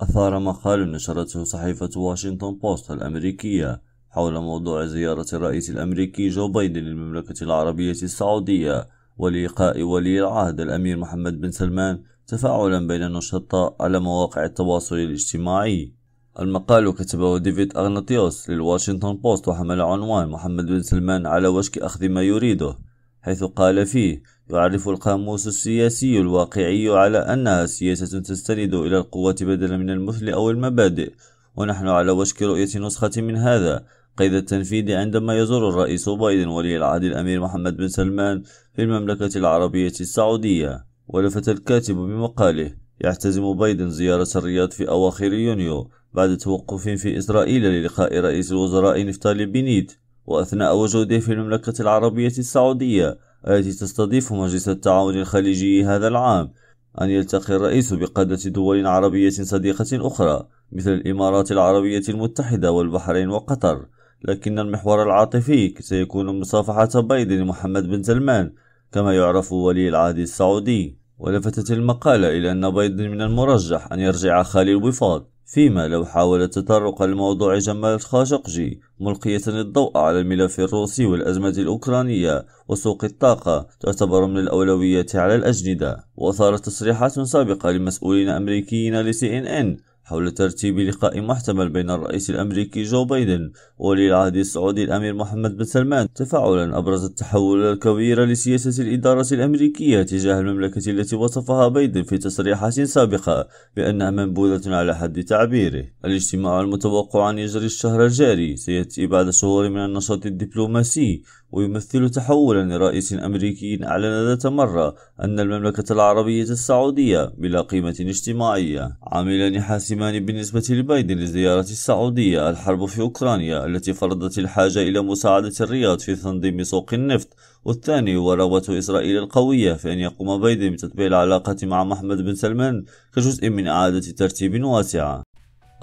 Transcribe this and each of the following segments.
أثار مقال نشرته صحيفة واشنطن بوست الأمريكية حول موضوع زيارة الرئيس الأمريكي جو بايدن للمملكة العربية السعودية ولقاء ولي العهد الأمير محمد بن سلمان تفاعلا بين النشطاء على مواقع التواصل الاجتماعي المقال كتبه ديفيد أغناطيوس للواشنطن بوست وحمل عنوان محمد بن سلمان على وشك أخذ ما يريده حيث قال فيه يعرف القاموس السياسي الواقعي على أنها سياسة تستند إلى القوة بدلا من المثل أو المبادئ ونحن على وشك رؤية نسخة من هذا قيد التنفيذ عندما يزور الرئيس بايدن ولي العهد الأمير محمد بن سلمان في المملكة العربية السعودية ولفت الكاتب بمقاله يحتزم بايدن زيارة الرياض في أواخر يونيو بعد توقف في إسرائيل للقاء رئيس الوزراء نفتالي بنيت وأثناء وجوده في المملكة العربية السعودية التي تستضيف مجلس التعاون الخليجي هذا العام أن يلتقي الرئيس بقادة دول عربية صديقة أخرى مثل الإمارات العربية المتحدة والبحرين وقطر لكن المحور العاطفي سيكون مصافحة بايدن محمد بن سلمان كما يعرف ولي العهد السعودي ولفتت المقالة إلى أن بايدن من المرجح أن يرجع خالي الوفاض فيما لو حاول تطرق الموضوع جمال خاشقجي ملقية الضوء على الملف الروسي والأزمة الأوكرانية وسوق الطاقة تعتبر من الأولويات على الأجندة وأثارت تصريحات سابقة لمسؤولين أمريكيين لسي إن إن حول ترتيب لقاء محتمل بين الرئيس الأمريكي جو بايدن وولي العهد السعودي الأمير محمد بن سلمان تفاعلا أبرز التحول الكبير لسياسة الإدارة الأمريكية تجاه المملكة التي وصفها بايدن في تصريحات سابقة بأنها منبوذة على حد تعبيره الاجتماع المتوقع أن يجري الشهر الجاري سيأتي بعد شهور من النشاط الدبلوماسي ويمثل تحولا لرئيس أمريكي أعلن ذات مرة أن المملكة العربية السعودية بلا قيمة اجتماعية عاملان حاسمان بالنسبة لبايدن لزيارة السعودية الحرب في أوكرانيا التي فرضت الحاجة إلى مساعدة الرياض في تنظيم سوق النفط والثاني هو رغبة إسرائيل القوية في أن يقوم بايدن بتطبيع العلاقة مع محمد بن سلمان كجزء من إعادة ترتيب واسعة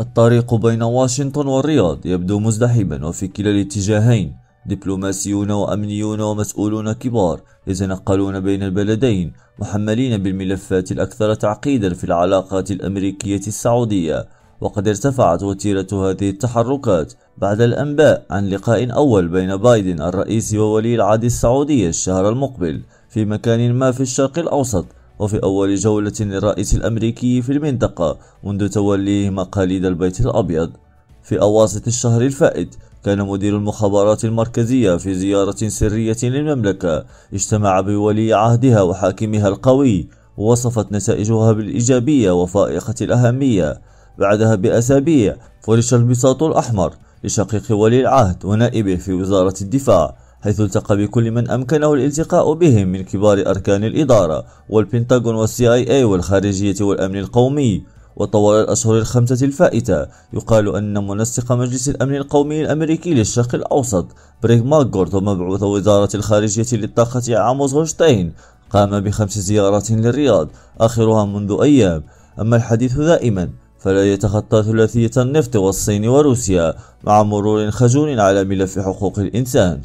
الطريق بين واشنطن والرياض يبدو مزدحما وفي كلا الاتجاهين دبلوماسيون وأمنيون ومسؤولون كبار يتنقلون بين البلدين محملين بالملفات الأكثر تعقيدا في العلاقات الأمريكية السعودية وقد ارتفعت وتيرة هذه التحركات بعد الأنباء عن لقاء أول بين بايدن الرئيس وولي العهد السعودي الشهر المقبل في مكان ما في الشرق الأوسط وفي أول جولة للرئيس الأمريكي في المنطقة منذ توليه مقاليد البيت الأبيض في أواسط الشهر الفائت كان مدير المخابرات المركزية في زيارة سرية للمملكة اجتمع بولي عهدها وحاكمها القوي ووصفت نتائجها بالإيجابية وفائقة الأهمية بعدها بأسابيع فرش البساط الأحمر لشقيق ولي العهد ونائبه في وزارة الدفاع حيث التقى بكل من أمكنه الالتقاء بهم من كبار أركان الإدارة والبنتاغون والسي آي اي والخارجية والأمن القومي وطوال الأشهر الخمسة الفائتة يقال أن منسق مجلس الأمن القومي الأمريكي للشرق الأوسط بريغ ماغورد ومبعوث وزارة الخارجية للطاقة عاموس هولشتاين قام بخمس زيارات للرياض آخرها منذ أيام أما الحديث دائما فلا يتخطى ثلاثية النفط والصين وروسيا مع مرور خجول على ملف حقوق الإنسان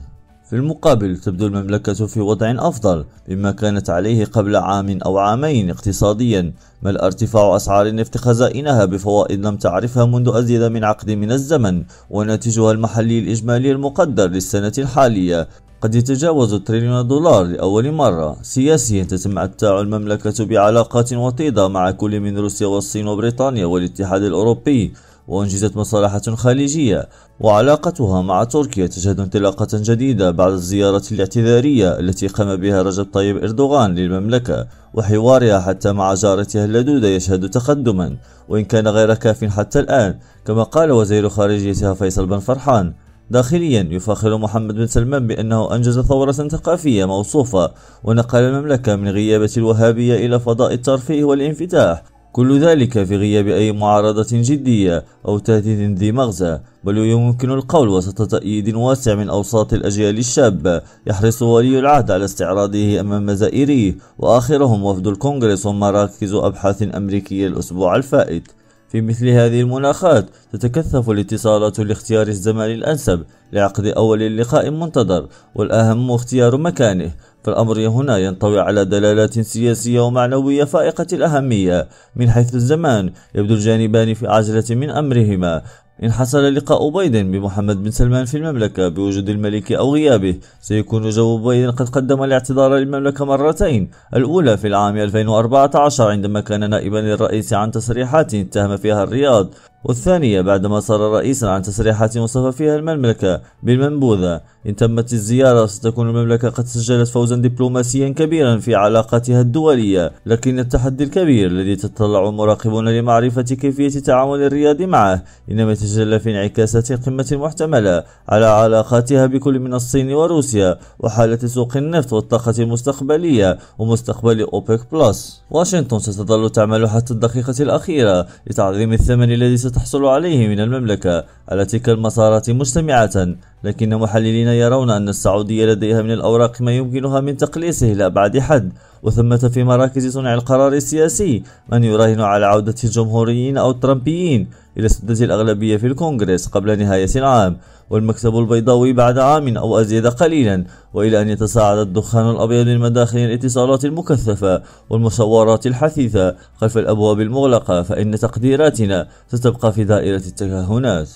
في المقابل تبدو المملكة في وضع أفضل مما كانت عليه قبل عام أو عامين اقتصاديا ما ارتفاع أسعار النفط خزائنها بفوائد لم تعرفها منذ أزيد من عقد من الزمن وناتجها المحلي الإجمالي المقدر للسنة الحالية قد يتجاوز تريليون دولار لأول مرة سياسيا تتمتع المملكة بعلاقات وطيدة مع كل من روسيا والصين وبريطانيا والاتحاد الأوروبي وأنجزت مصالحة خليجية وعلاقتها مع تركيا تشهد انطلاقة جديدة بعد الزيارة الاعتذارية التي قام بها رجب طيب إردوغان للمملكة وحوارها حتى مع جارتها اللدودة يشهد تقدما وإن كان غير كاف حتى الآن كما قال وزير خارجيتها فيصل بن فرحان داخليا يفاخر محمد بن سلمان بأنه أنجز ثورة ثقافية موصوفة ونقل المملكة من غيابة الوهابية إلى فضاء الترفيه والانفتاح كل ذلك في غياب أي معارضة جدية أو تهديد ذي مغزى بل يمكن القول وسط تأييد واسع من أوساط الأجيال الشابة يحرص ولي العهد على استعراضه أمام زائريه وآخرهم وفد الكونغرس ومراكز أبحاث أمريكية الأسبوع الفائت في مثل هذه المناخات تتكثف الاتصالات لاختيار الزمان الأنسب لعقد أول لقاء منتظر والأهم اختيار مكانه فالأمر هنا ينطوي على دلالات سياسية ومعنوية فائقة الأهمية من حيث الزمان يبدو الجانبان في عجلة من أمرهما إن حصل لقاء بايدن بمحمد بن سلمان في المملكة بوجود الملك أو غيابه سيكون جو بايدن قد قدم الاعتذار للمملكة مرتين الأولى في العام 2014 عندما كان نائبا للرئيس عن تصريحات اتهم فيها الرياض والثانية بعدما صار رئيسا عن تصريحات وصف فيها المملكة بالمنبوذة إن تمت الزيارة ستكون المملكة قد سجلت فوزا دبلوماسيا كبيرا في علاقاتها الدولية لكن التحدي الكبير الذي تطلع المراقبون لمعرفة كيفية تعامل الرياض معه إنما يتجلى في انعكاسات القمة المحتملة على علاقاتها بكل من الصين وروسيا وحالة سوق النفط والطاقة المستقبلية ومستقبل أوبك بلس واشنطن ستظل تعمل حتى الدقيقة الأخيرة لتعظيم الثمن الذي تحصل عليه من المملكة على تلك المسارات مجتمعة لكن محللين يرون أن السعودية لديها من الأوراق ما يمكنها من تقليصه لأبعد حد وثمة في مراكز صنع القرار السياسي من يراهن على عودة الجمهوريين أو الترامبيين إلى سدة الأغلبية في الكونغرس قبل نهاية العام والمكتب البيضاوي بعد عام أو أزيد قليلا وإلى أن يتصاعد الدخان الأبيض من مداخل الاتصالات المكثفة والمصورات الحثيثة خلف الأبواب المغلقة فإن تقديراتنا ستبقى في دائرة التكهنات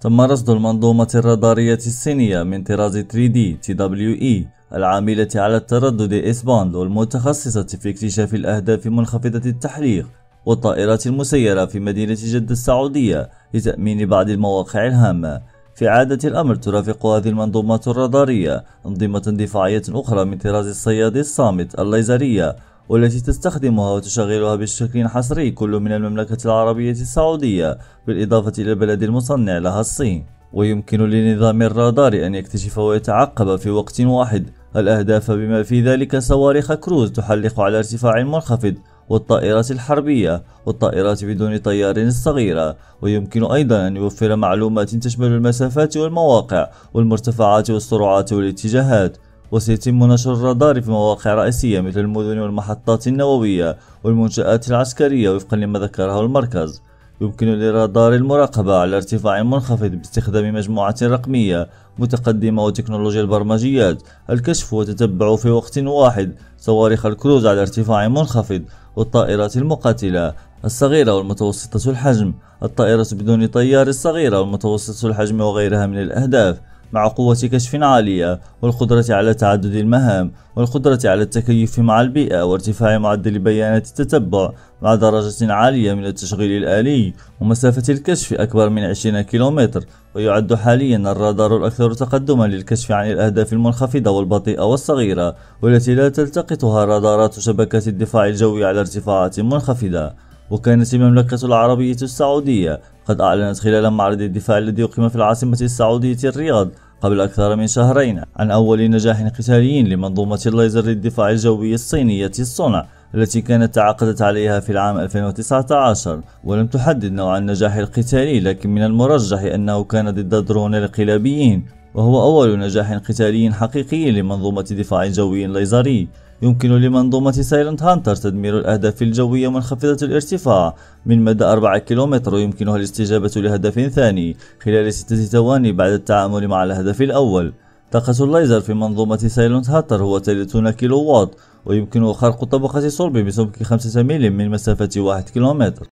تم رصد المنظومة الرادارية الصينية من طراز 3D TWE العاملة على التردد إس باند والمتخصصة في اكتشاف الأهداف منخفضة التحليق والطائرات المسيرة في مدينة جدة السعودية لتأمين بعض المواقع الهامة في عادة الأمر ترافق هذه المنظومات الرادارية أنظمة دفاعية أخرى من طراز الصياد الصامت الليزرية والتي تستخدمها وتشغلها بشكل حصري كل من المملكة العربية السعودية بالإضافة إلى البلد المصنع لها الصين ويمكن لنظام الرادار أن يكتشف ويتعقب في وقت واحد الأهداف بما في ذلك صواريخ كروز تحلق على ارتفاع منخفض والطائرات الحربية والطائرات بدون طيار الصغيرة ويمكن أيضا أن يوفر معلومات تشمل المسافات والمواقع والمرتفعات والسرعات والاتجاهات وسيتم نشر الرادار في مواقع رئيسية مثل المدن والمحطات النووية والمنشآت العسكرية وفقا لما ذكره المركز يمكن لرادار المراقبة على ارتفاع منخفض باستخدام مجموعة رقمية متقدمة وتكنولوجيا البرمجيات الكشف وتتبع في وقت واحد صواريخ الكروز على ارتفاع منخفض والطائرات المقاتلة الصغيرة والمتوسطة الحجم الطائرة بدون طيار الصغيرة والمتوسطة الحجم وغيرها من الأهداف مع قوة كشف عالية والقدرة على تعدد المهام والقدرة على التكيف مع البيئة وارتفاع معدل بيانات التتبع مع درجة عالية من التشغيل الآلي ومسافة الكشف أكبر من 20 كيلومتر ويعد حاليا الرادار الأكثر تقدما للكشف عن الأهداف المنخفضة والبطيئة والصغيرة والتي لا تلتقطها رادارات شبكة الدفاع الجوي على ارتفاعات منخفضة وكانت المملكة العربية السعودية قد أعلنت خلال معرض الدفاع الذي أقيم في العاصمة السعودية الرياض قبل أكثر من شهرين عن أول نجاح قتالي لمنظومة الليزر للدفاع الجوي الصينية الصنع التي كانت تعاقدت عليها في العام 2019 ولم تحدد نوع النجاح القتالي لكن من المرجح أنه كان ضد درون الانقلابيين وهو أول نجاح قتالي حقيقي لمنظومة دفاع جوي ليزري يمكن لمنظومة سايلنت هانتر تدمير الأهداف الجوية منخفضة الارتفاع من مدى 4 كيلومتر ويمكنها الاستجابة لهدف ثاني خلال 6 ثواني بعد التعامل مع الهدف الأول طاقة الليزر في منظومة سايلنت هاتر هو 30 كيلو واط ويمكن خرق طبقة صلب بسمك 5 ميل من مسافة 1 كيلومتر